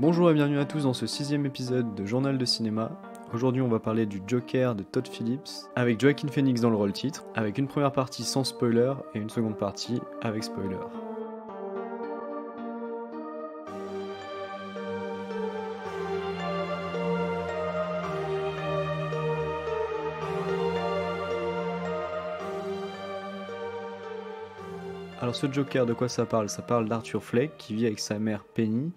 Bonjour et bienvenue à tous dans ce sixième épisode de Journal de cinéma. Aujourd'hui on va parler du Joker de Todd Phillips, avec Joaquin Phoenix dans le rôle titre, avec une première partie sans spoiler et une seconde partie avec spoiler. Alors ce Joker, de quoi ça parle Ça parle d'Arthur Fleck qui vit avec sa mère Penny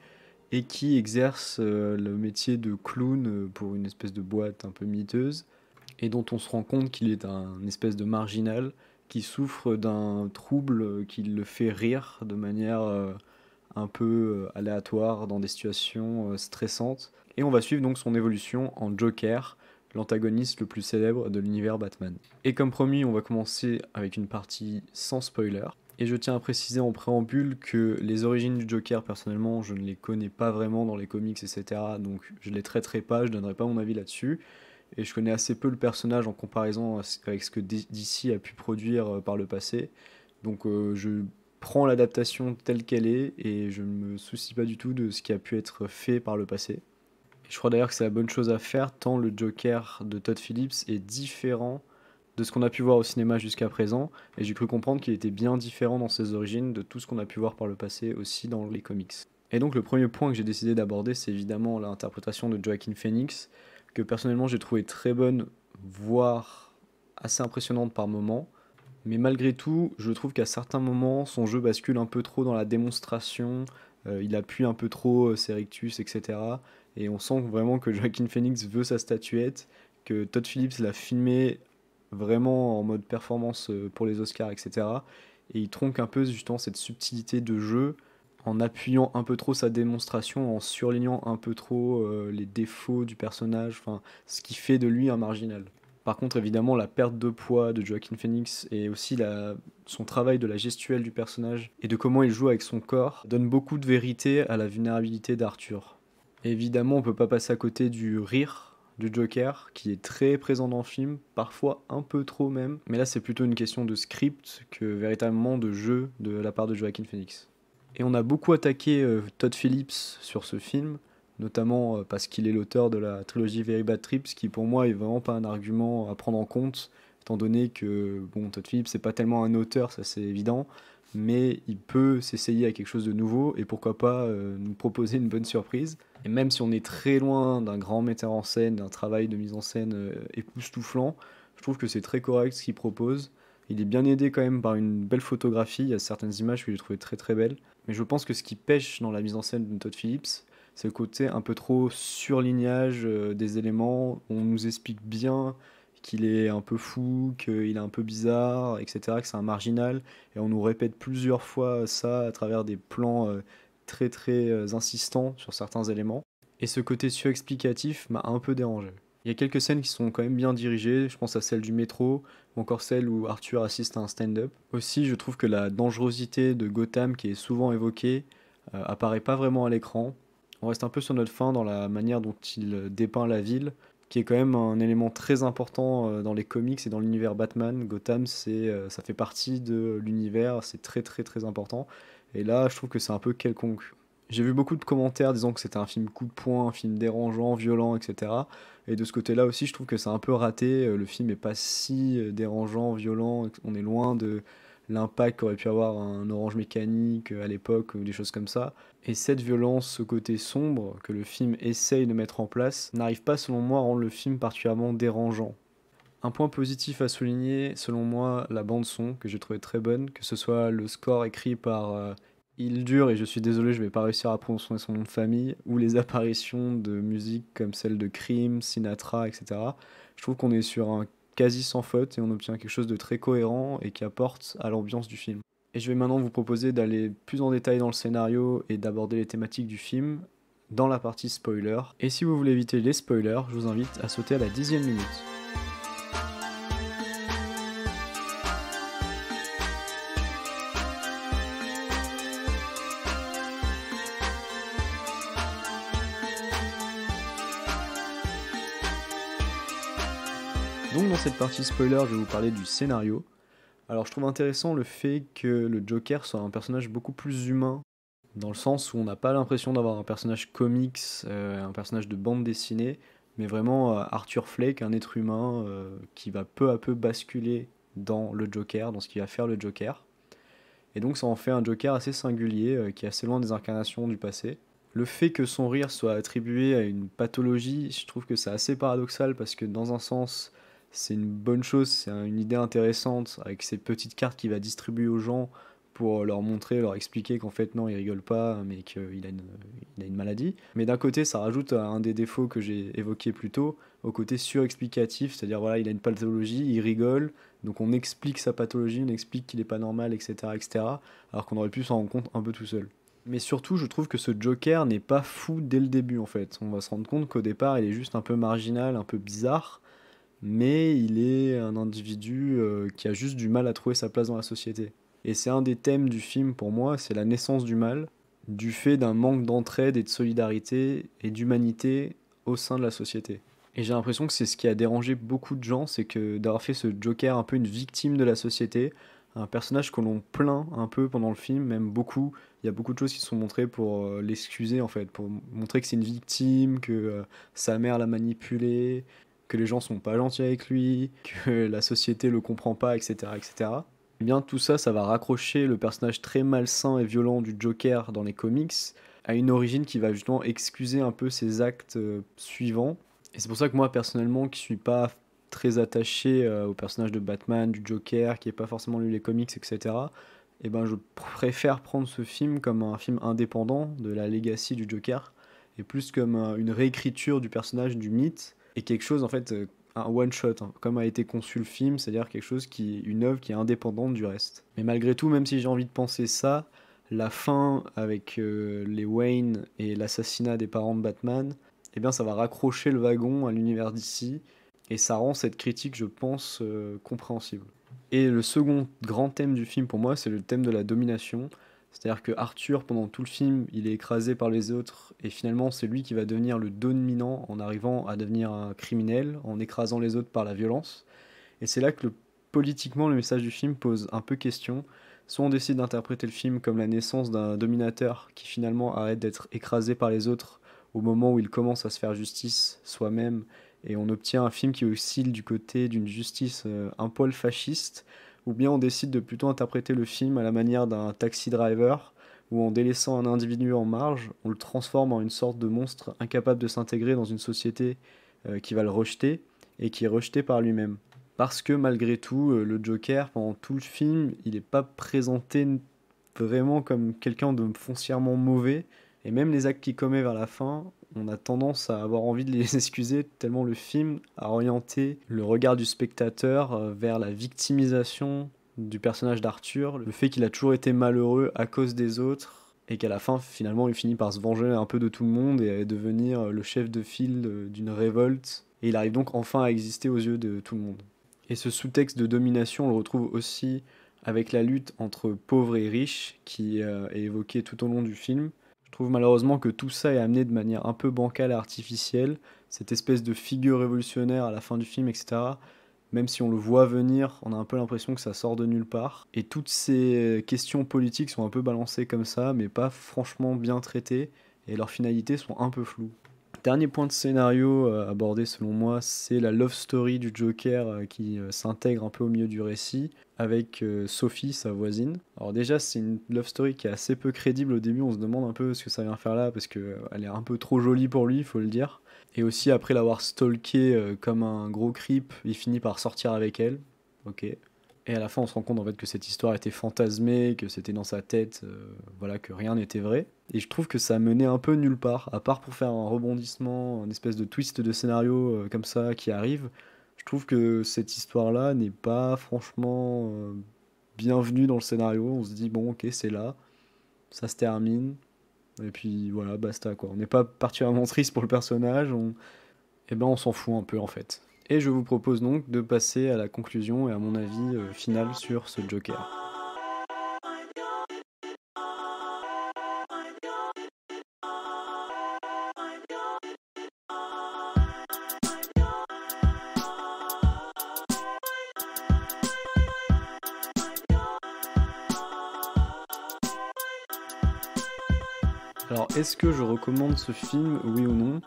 et qui exerce euh, le métier de clown euh, pour une espèce de boîte un peu miteuse, et dont on se rend compte qu'il est un espèce de marginal qui souffre d'un trouble qui le fait rire de manière euh, un peu aléatoire dans des situations stressantes. Et on va suivre donc son évolution en Joker, l'antagoniste le plus célèbre de l'univers Batman. Et comme promis, on va commencer avec une partie sans spoiler. Et je tiens à préciser en préambule que les origines du Joker, personnellement, je ne les connais pas vraiment dans les comics, etc. Donc je ne les traiterai pas, je ne donnerai pas mon avis là-dessus. Et je connais assez peu le personnage en comparaison avec ce que DC a pu produire euh, par le passé. Donc euh, je prends l'adaptation telle qu'elle est et je ne me soucie pas du tout de ce qui a pu être fait par le passé. je crois d'ailleurs que c'est la bonne chose à faire tant le Joker de Todd Phillips est différent de ce qu'on a pu voir au cinéma jusqu'à présent, et j'ai cru comprendre qu'il était bien différent dans ses origines de tout ce qu'on a pu voir par le passé aussi dans les comics. Et donc le premier point que j'ai décidé d'aborder, c'est évidemment l'interprétation de Joaquin Phoenix, que personnellement j'ai trouvé très bonne, voire assez impressionnante par moments. Mais malgré tout, je trouve qu'à certains moments, son jeu bascule un peu trop dans la démonstration, euh, il appuie un peu trop euh, ses rictus, etc. Et on sent vraiment que Joaquin Phoenix veut sa statuette, que Todd Phillips l'a filmé vraiment en mode performance euh, pour les Oscars, etc. Et il tronque un peu justement cette subtilité de jeu en appuyant un peu trop sa démonstration, en surlignant un peu trop euh, les défauts du personnage, enfin ce qui fait de lui un marginal. Par contre, évidemment, la perte de poids de Joaquin Phoenix et aussi son travail de la gestuelle du personnage et de comment il joue avec son corps donne beaucoup de vérité à la vulnérabilité d'Arthur. Évidemment, on peut pas passer à côté du rire du Joker qui est très présent dans le film, parfois un peu trop même. Mais là, c'est plutôt une question de script que véritablement de jeu de la part de Joaquin Phoenix. Et on a beaucoup attaqué euh, Todd Phillips sur ce film, notamment euh, parce qu'il est l'auteur de la trilogie Very Bad Trips, qui pour moi est vraiment pas un argument à prendre en compte étant donné que bon, Todd Phillips, c'est pas tellement un auteur, ça c'est évident, mais il peut s'essayer à quelque chose de nouveau et pourquoi pas euh, nous proposer une bonne surprise. Et même si on est très loin d'un grand metteur en scène, d'un travail de mise en scène euh, époustouflant, je trouve que c'est très correct ce qu'il propose. Il est bien aidé quand même par une belle photographie, il y a certaines images que j'ai trouvées très très belles. Mais je pense que ce qui pêche dans la mise en scène de Todd Phillips, c'est le côté un peu trop surlignage euh, des éléments. On nous explique bien qu'il est un peu fou, qu'il est un peu bizarre, etc., que c'est un marginal. Et on nous répète plusieurs fois ça à travers des plans euh, très très euh, insistants sur certains éléments. Et ce côté suexplicatif m'a un peu dérangé. Il y a quelques scènes qui sont quand même bien dirigées, je pense à celle du métro, ou encore celle où Arthur assiste à un stand-up. Aussi, je trouve que la dangerosité de Gotham, qui est souvent évoquée, euh, apparaît pas vraiment à l'écran. On reste un peu sur notre fin dans la manière dont il dépeint la ville, qui est quand même un élément très important euh, dans les comics et dans l'univers Batman. Gotham, c'est, euh, ça fait partie de l'univers, c'est très très très important. Et là, je trouve que c'est un peu quelconque. J'ai vu beaucoup de commentaires disant que c'était un film coup de poing, un film dérangeant, violent, etc. Et de ce côté-là aussi, je trouve que c'est un peu raté. Euh, le film n'est pas si dérangeant, violent. On est loin de l'impact qu'aurait pu avoir un Orange Mécanique euh, à l'époque ou des choses comme ça. Et cette violence, ce côté sombre que le film essaye de mettre en place, n'arrive pas selon moi à rendre le film particulièrement dérangeant. Un point positif à souligner, selon moi, la bande son que j'ai trouvé très bonne, que ce soit le score écrit par euh, Il Dure, et je suis désolé, je vais pas réussir à prononcer son nom de famille, ou les apparitions de musique comme celle de Crime, Sinatra, etc. Je trouve qu'on est sur un quasi sans faute et on obtient quelque chose de très cohérent et qui apporte à l'ambiance du film. Et je vais maintenant vous proposer d'aller plus en détail dans le scénario et d'aborder les thématiques du film dans la partie spoiler. Et si vous voulez éviter les spoilers, je vous invite à sauter à la dixième minute. Donc dans cette partie spoiler, je vais vous parler du scénario. Alors je trouve intéressant le fait que le Joker soit un personnage beaucoup plus humain, dans le sens où on n'a pas l'impression d'avoir un personnage comics, euh, un personnage de bande dessinée, mais vraiment euh, Arthur Fleck, un être humain euh, qui va peu à peu basculer dans le Joker, dans ce qu'il va faire le Joker. Et donc ça en fait un Joker assez singulier, qui est assez loin des incarnations du passé. Le fait que son rire soit attribué à une pathologie, je trouve que c'est assez paradoxal parce que dans un sens, c'est une bonne chose, c'est une idée intéressante avec ces petites cartes qu'il va distribuer aux gens pour leur montrer, leur expliquer qu'en fait non, il rigole pas, mais qu'il a, une, il a une maladie. Mais d'un côté, ça rajoute à un des défauts que j'ai évoqué plus tôt, au côté surexplicatif, c'est-à-dire voilà, il a une pathologie, il rigole, donc on explique sa pathologie, on explique qu'il n'est pas normal, etc., etc., alors qu'on aurait pu s'en rendre compte un peu tout seul. Mais surtout, je trouve que ce Joker n'est pas fou dès le début en fait. On va se rendre compte qu'au départ, il est juste un peu marginal, un peu bizarre, mais il est un individu euh, qui a juste du mal à trouver sa place dans la société. Et c'est un des thèmes du film pour moi, c'est la naissance du mal, du fait d'un manque d'entraide et de solidarité et d'humanité au sein de la société. Et j'ai l'impression que c'est ce qui a dérangé beaucoup de gens, c'est que d'avoir fait ce Joker un peu une victime de la société, un personnage que l'on plaint un peu pendant le film, même beaucoup. Il y a beaucoup de choses qui sont montrées pour euh, l'excuser en fait, pour montrer que c'est une victime, que euh, sa mère l'a manipulé, que les gens sont pas gentils avec lui, que la société le comprend pas, etc., etc. Eh bien, tout ça, ça va raccrocher le personnage très malsain et violent du Joker dans les comics à une origine qui va justement excuser un peu ses actes euh, suivants. Et c'est pour ça que moi, personnellement, qui suis pas très attaché euh, au personnage de Batman, du Joker, qui n'ai pas forcément lu les comics, etc., eh ben, je préfère prendre ce film comme un film indépendant de la legacy du Joker, et plus comme euh, une réécriture du personnage, du mythe, et quelque chose en fait euh, un one shot, hein. comme a été conçu le film, c'est-à-dire quelque chose qui une œuvre qui est indépendante du reste. Mais malgré tout, même si j'ai envie de penser ça, la fin avec euh, les Wayne et l'assassinat des parents de Batman, eh bien ça va raccrocher le wagon à l'univers d'ici et ça rend cette critique, je pense, euh, compréhensible. Et le second grand thème du film pour moi, c'est le thème de la domination. C'est-à-dire que Arthur, pendant tout le film, il est écrasé par les autres, et finalement, c'est lui qui va devenir le dominant en arrivant à devenir un criminel, en écrasant les autres par la violence. Et c'est là que politiquement, le message du film pose un peu question. Soit on décide d'interpréter le film comme la naissance d'un dominateur qui finalement arrête d'être écrasé par les autres au moment où il commence à se faire justice soi-même, et on obtient un film qui oscille du côté d'une justice euh, un poil fasciste, ou bien on décide de plutôt interpréter le film à la manière d'un taxi driver, où en délaissant un individu en marge, on le transforme en une sorte de monstre incapable de s'intégrer dans une société euh, qui va le rejeter et qui est rejeté par lui-même. Parce que malgré tout, euh, le Joker, pendant tout le film, il n'est pas présenté vraiment comme quelqu'un de foncièrement mauvais, et même les actes qu'il commet vers la fin, on a tendance à avoir envie de les excuser tellement le film a orienté le regard du spectateur euh, vers la victimisation du personnage d'Arthur, le fait qu'il a toujours été malheureux à cause des autres et qu'à la fin finalement il finit par se venger un peu de tout le monde et devenir euh, le chef de file d'une révolte et il arrive donc enfin à exister aux yeux de tout le monde. Et ce sous-texte de domination, on le retrouve aussi avec la lutte entre pauvres et riches qui euh, est évoquée tout au long du film je trouve malheureusement que tout ça est amené de manière un peu bancale et artificielle. Cette espèce de figure révolutionnaire à la fin du film, etc. Même si on le voit venir, on a un peu l'impression que ça sort de nulle part. Et toutes ces questions politiques sont un peu balancées comme ça, mais pas franchement bien traitées. Et leurs finalités sont un peu floues. Dernier point de scénario euh, abordé selon moi, c'est la love story du Joker euh, qui euh, s'intègre un peu au milieu du récit avec euh, Sophie, sa voisine. Alors déjà, c'est une love story qui est assez peu crédible au début, on se demande un peu ce que ça vient faire là, parce qu'elle euh, est un peu trop jolie pour lui, il faut le dire. Et aussi, après l'avoir stalké euh, comme un gros creep, il finit par sortir avec elle. Ok. Et à la fin, on se rend compte en fait que cette histoire était fantasmée, que c'était dans sa tête, voilà, que rien n'était vrai. Et je trouve que ça menait un peu nulle part, à part pour faire un rebondissement, une espèce de twist de scénario comme ça qui arrive. Je trouve que cette histoire-là n'est pas franchement euh, bienvenue dans le scénario. On se dit, bon, ok, c'est là, ça se termine, et puis voilà, basta quoi. On n'est pas particulièrement triste pour le personnage, on... Eh ben, on s'en fout un peu en fait. Et je vous propose donc de passer à la conclusion et à mon avis euh, final sur ce Joker. Est-ce que je recommande ce film, oui ou non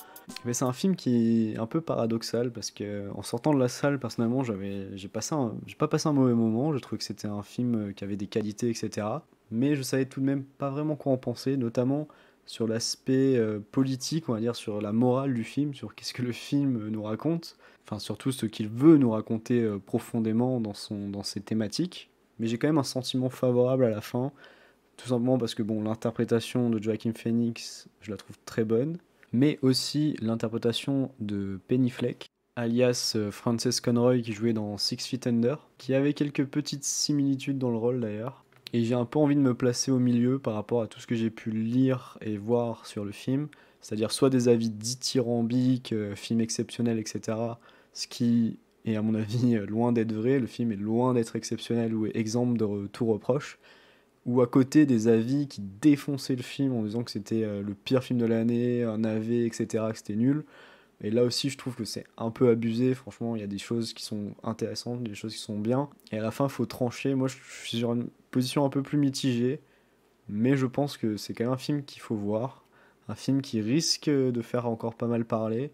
c'est un film qui est un peu paradoxal parce que en sortant de la salle, personnellement, j'avais, j'ai passé, j'ai pas passé un mauvais moment. Je trouvais que c'était un film euh, qui avait des qualités, etc. Mais je savais tout de même pas vraiment quoi en penser, notamment sur l'aspect euh, politique, on va dire, sur la morale du film, sur qu'est-ce que le film euh, nous raconte, enfin surtout ce qu'il veut nous raconter profondément dans son, dans ses thématiques. Mais j'ai quand même un sentiment favorable à la fin. Tout simplement parce que bon, l'interprétation de Joaquin Phoenix, je la trouve très bonne, mais aussi l'interprétation de Penny Fleck, alias euh, Frances Conroy qui jouait dans Six Feet Under, qui avait quelques petites similitudes dans le rôle d'ailleurs. Et j'ai un peu envie de me placer au milieu par rapport à tout ce que j'ai pu lire et voir sur le film, c'est-à-dire soit des avis dithyrambiques, euh, film exceptionnel, etc., ce qui est à mon avis loin d'être vrai, le film est loin d'être exceptionnel ou exemple de tout reproche, ou à côté des avis qui défonçaient le film en disant que c'était euh, le pire film de l'année, un AV, etc., que c'était nul. Et là aussi, je trouve que c'est un peu abusé. Franchement, il y a des choses qui sont intéressantes, des choses qui sont bien. Et à la fin, il faut trancher. Moi, je suis sur une position un peu plus mitigée. Mais je pense que c'est quand même un film qu'il faut voir. Un film qui risque de faire encore pas mal parler.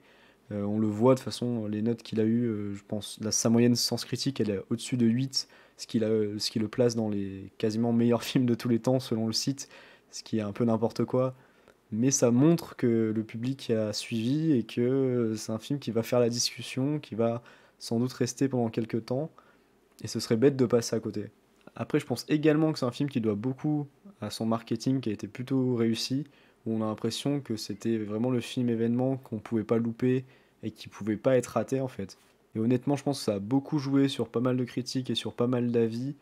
Euh, on le voit de façon, les notes qu'il a eues, euh, je pense, sa moyenne sens critique, elle est au-dessus de 8, ce qui, ce qui le place dans les quasiment meilleurs films de tous les temps, selon le site, ce qui est un peu n'importe quoi. Mais ça montre que le public a suivi et que euh, c'est un film qui va faire la discussion, qui va sans doute rester pendant quelques temps, et ce serait bête de passer à côté. Après, je pense également que c'est un film qui doit beaucoup à son marketing qui a été plutôt réussi où on a l'impression que c'était vraiment le film événement qu'on pouvait pas louper et qui pouvait pas être raté en fait. Et honnêtement, je pense que ça a beaucoup joué sur pas mal de critiques et sur pas mal d'avis,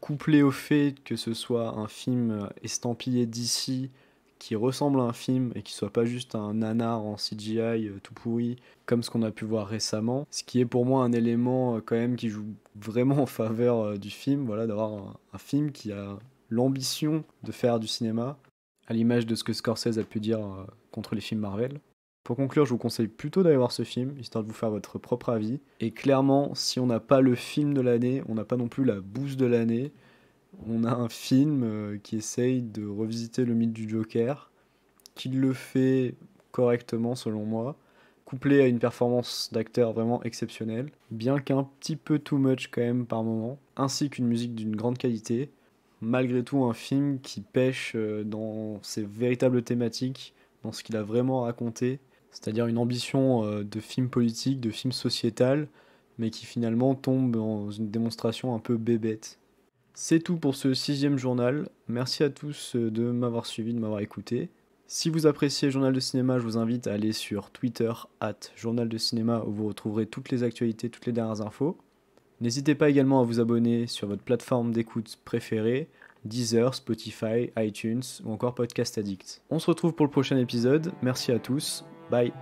couplé au fait que ce soit un film estampillé d'ici qui ressemble à un film et qui soit pas juste un nanar en CGI euh, tout pourri comme ce qu'on a pu voir récemment, ce qui est pour moi un élément euh, quand même qui joue vraiment en faveur euh, du film, voilà d'avoir un film qui a l'ambition de faire du cinéma à l'image de ce que Scorsese a pu dire euh, contre les films Marvel. Pour conclure, je vous conseille plutôt d'aller voir ce film, histoire de vous faire votre propre avis. Et clairement, si on n'a pas le film de l'année, on n'a pas non plus la bouse de l'année. On a un film euh, qui essaye de revisiter le mythe du Joker, qui le fait correctement selon moi, couplé à une performance d'acteur vraiment exceptionnelle, bien qu'un petit peu too much quand même par moment, ainsi qu'une musique d'une grande qualité malgré tout un film qui pêche euh, dans ses véritables thématiques, dans ce qu'il a vraiment raconté, c'est-à-dire une ambition euh, de film politique, de film sociétal, mais qui finalement tombe dans une démonstration un peu bébête. C'est tout pour ce sixième journal. Merci à tous euh, de m'avoir suivi, de m'avoir écouté. Si vous appréciez Journal de Cinéma, je vous invite à aller sur Twitter, at Journal de Cinéma, où vous retrouverez toutes les actualités, toutes les dernières infos. N'hésitez pas également à vous abonner sur votre plateforme d'écoute préférée, Deezer, Spotify, iTunes ou encore Podcast Addict. On se retrouve pour le prochain épisode. Merci à tous. Bye.